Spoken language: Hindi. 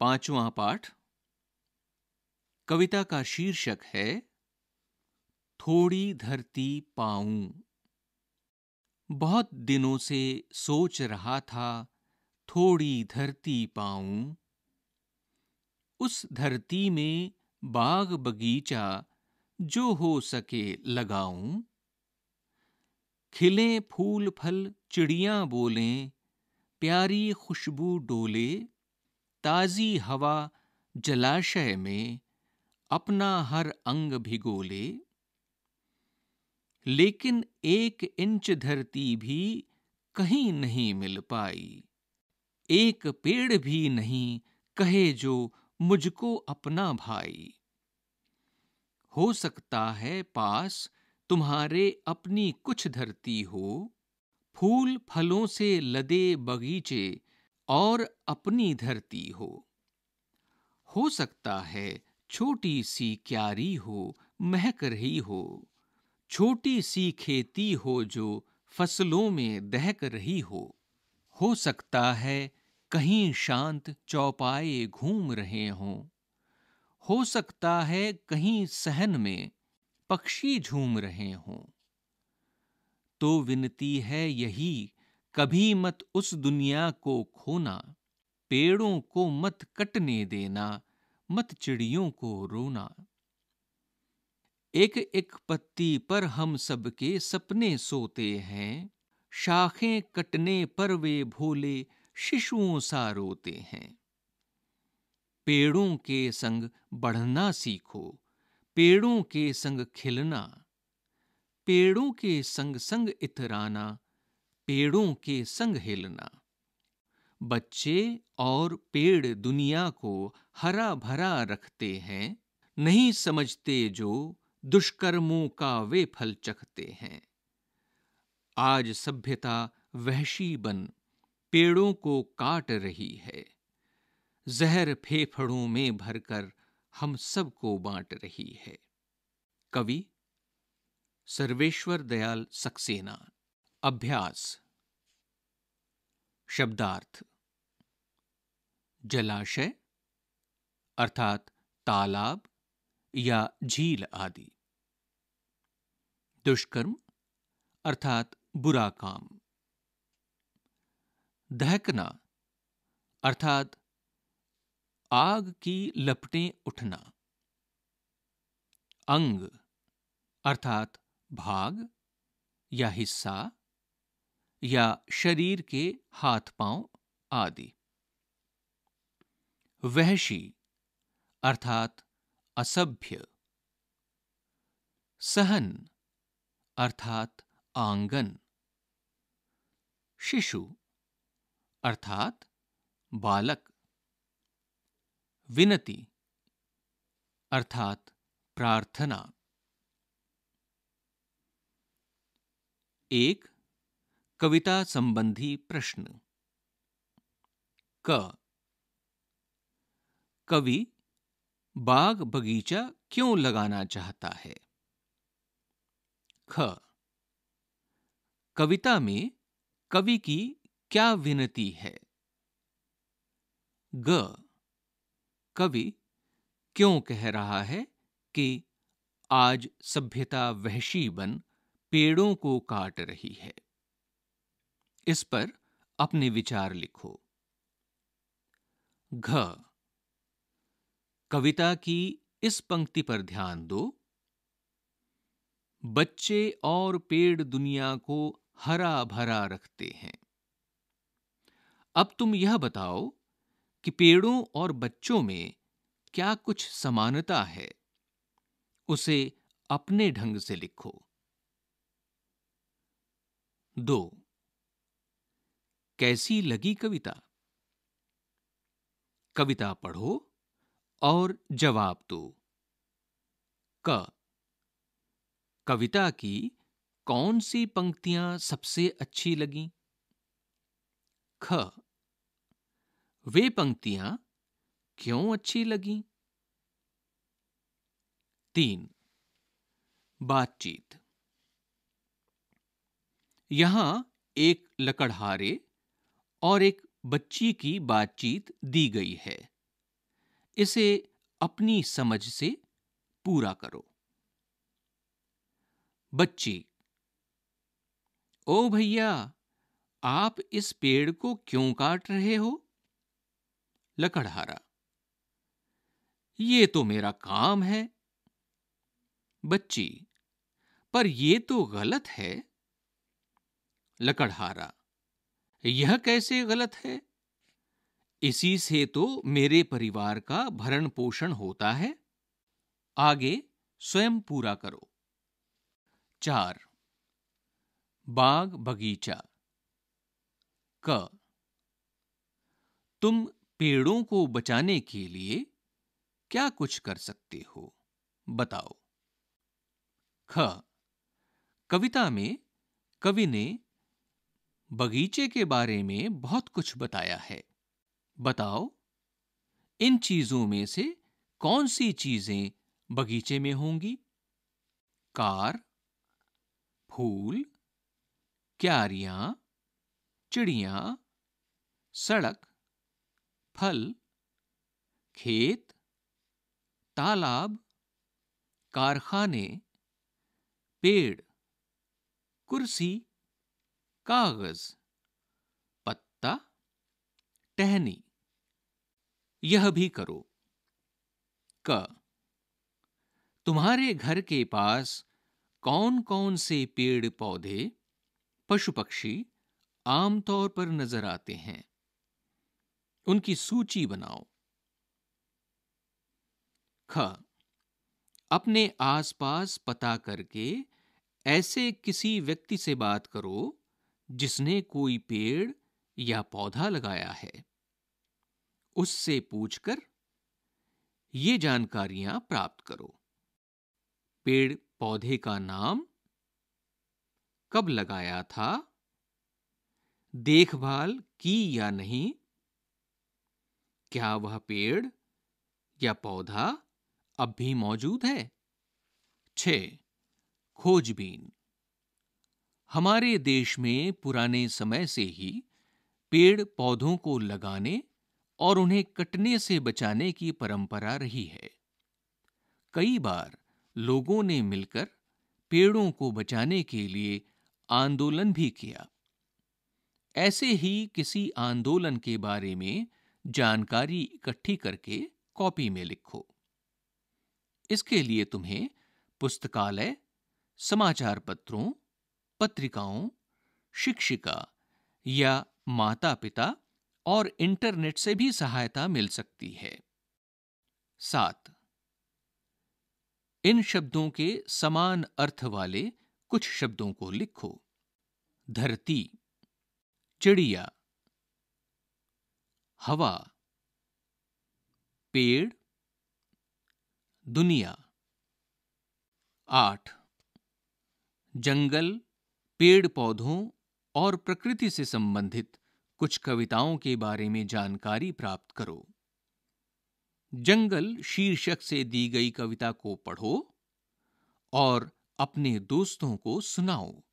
पांचवा पाठ कविता का शीर्षक है थोड़ी धरती पाऊं बहुत दिनों से सोच रहा था थोड़ी धरती पाऊं उस धरती में बाग बगीचा जो हो सके लगाऊं खिले फूल फल चिड़िया बोलें प्यारी खुशबू डोले ताज़ी हवा जलाशय में अपना हर अंग भिगो ले लेकिन एक इंच धरती भी कहीं नहीं मिल पाई एक पेड़ भी नहीं कहे जो मुझको अपना भाई हो सकता है पास तुम्हारे अपनी कुछ धरती हो फूल फलों से लदे बगीचे और अपनी धरती हो हो सकता है छोटी सी क्यारी हो महक रही हो छोटी सी खेती हो जो फसलों में दहक रही हो हो सकता है कहीं शांत चौपाए घूम रहे हों हो सकता है कहीं सहन में पक्षी झूम रहे हों तो विनती है यही कभी मत उस दुनिया को खोना पेड़ों को मत कटने देना मत चिड़ियों को रोना एक एक पत्ती पर हम सबके सपने सोते हैं शाखें कटने पर वे भोले शिशुओं सा रोते हैं पेड़ों के संग बढ़ना सीखो पेड़ों के संग खिलना पेड़ों के संग संग इतराना पेड़ों के संग हिलना बच्चे और पेड़ दुनिया को हरा भरा रखते हैं नहीं समझते जो दुष्कर्मों का वे फल चखते हैं आज सभ्यता वहशी बन पेड़ों को काट रही है जहर फेफड़ों में भरकर हम सबको बांट रही है कवि सर्वेश्वर दयाल सक्सेना अभ्यास शब्दार्थ जलाशय अर्थात तालाब या झील आदि दुष्कर्म अर्थात बुरा काम दहकना अर्थात आग की लपटें उठना अंग अर्थात भाग या हिस्सा या शरीर के हाथ पांव आदि वहशी अर्थात असभ्य सहन अर्थात आंगन शिशु अर्थात बालक विनती अर्थात प्रार्थना एक कविता संबंधी प्रश्न क कवि बाग बगीचा क्यों लगाना चाहता है ख कविता में कवि की क्या विनती है ग कवि क्यों कह रहा है कि आज सभ्यता वहशी बन पेड़ों को काट रही है इस पर अपने विचार लिखो घ कविता की इस पंक्ति पर ध्यान दो बच्चे और पेड़ दुनिया को हरा भरा रखते हैं अब तुम यह बताओ कि पेड़ों और बच्चों में क्या कुछ समानता है उसे अपने ढंग से लिखो दो कैसी लगी कविता कविता पढ़ो और जवाब दो क कविता की कौन सी पंक्तियां सबसे अच्छी लगी ख वे पंक्तियां क्यों अच्छी लगी तीन बातचीत यहां एक लकड़हारे और एक बच्ची की बातचीत दी गई है इसे अपनी समझ से पूरा करो बच्ची ओ भैया आप इस पेड़ को क्यों काट रहे हो लकड़हारा ये तो मेरा काम है बच्ची पर यह तो गलत है लकड़हारा यह कैसे गलत है इसी से तो मेरे परिवार का भरण पोषण होता है आगे स्वयं पूरा करो चार बाग बगीचा क तुम पेड़ों को बचाने के लिए क्या कुछ कर सकते हो बताओ ख कविता में कवि ने बगीचे के बारे में बहुत कुछ बताया है बताओ इन चीजों में से कौन सी चीजें बगीचे में होंगी कार फूल क्यारियां चिड़िया सड़क फल खेत तालाब कारखाने पेड़ कुर्सी कागज पत्ता टहनी यह भी करो क तुम्हारे घर के पास कौन कौन से पेड़ पौधे पशु पक्षी आमतौर पर नजर आते हैं उनकी सूची बनाओ ख अपने आसपास पता करके ऐसे किसी व्यक्ति से बात करो जिसने कोई पेड़ या पौधा लगाया है उससे पूछकर ये जानकारियां प्राप्त करो पेड़ पौधे का नाम कब लगाया था देखभाल की या नहीं क्या वह पेड़ या पौधा अब भी मौजूद है छ खोजबीन हमारे देश में पुराने समय से ही पेड़ पौधों को लगाने और उन्हें कटने से बचाने की परंपरा रही है कई बार लोगों ने मिलकर पेड़ों को बचाने के लिए आंदोलन भी किया ऐसे ही किसी आंदोलन के बारे में जानकारी इकट्ठी करके कॉपी में लिखो इसके लिए तुम्हें पुस्तकालय समाचार पत्रों पत्रिकाओं शिक्षिका या माता पिता और इंटरनेट से भी सहायता मिल सकती है सात इन शब्दों के समान अर्थ वाले कुछ शब्दों को लिखो धरती चिड़िया हवा पेड़ दुनिया आठ जंगल पेड़ पौधों और प्रकृति से संबंधित कुछ कविताओं के बारे में जानकारी प्राप्त करो जंगल शीर्षक से दी गई कविता को पढ़ो और अपने दोस्तों को सुनाओ